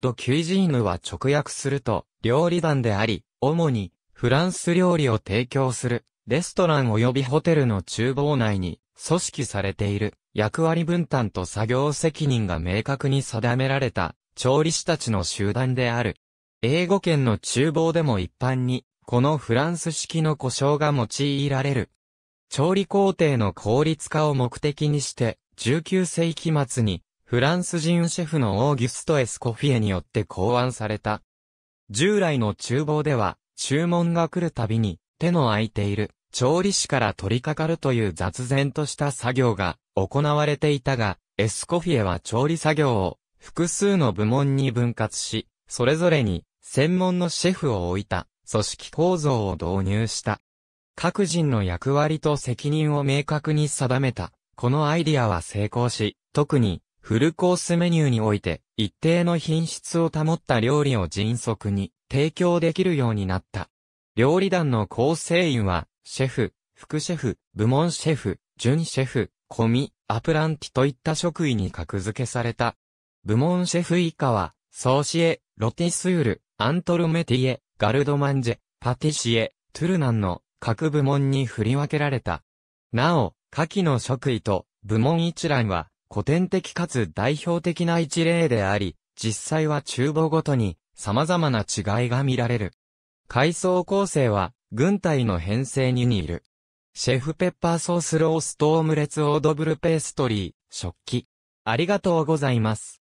ド・キュイジーヌは直訳すると、料理団であり、主に、フランス料理を提供する、レストラン及びホテルの厨房内に、組織されている、役割分担と作業責任が明確に定められた、調理師たちの集団である。英語圏の厨房でも一般に、このフランス式の故障が用いられる。調理工程の効率化を目的にして、19世紀末にフランス人シェフのオーギュスト・エスコフィエによって考案された。従来の厨房では、注文が来るたびに、手の空いている、調理師から取り掛かるという雑然とした作業が行われていたが、エスコフィエは調理作業を複数の部門に分割し、それぞれに専門のシェフを置いた組織構造を導入した。各人の役割と責任を明確に定めた。このアイディアは成功し、特にフルコースメニューにおいて、一定の品質を保った料理を迅速に提供できるようになった。料理団の構成員は、シェフ、副シェフ、部門シェフ、準シェフ、コミ、アプランティといった職位に格付けされた。部門シェフ以下は、ソーシエ、ロティスウル、アントルメティエ、ガルドマンジェ、パティシエ、トゥルナンの各部門に振り分けられた。なお、下記の職位と部門一覧は古典的かつ代表的な一例であり、実際は厨房ごとに様々な違いが見られる。階層構成は、軍隊の編成に似る。シェフペッパーソースローストオムレツオードブルペーストリー、食器。ありがとうございます。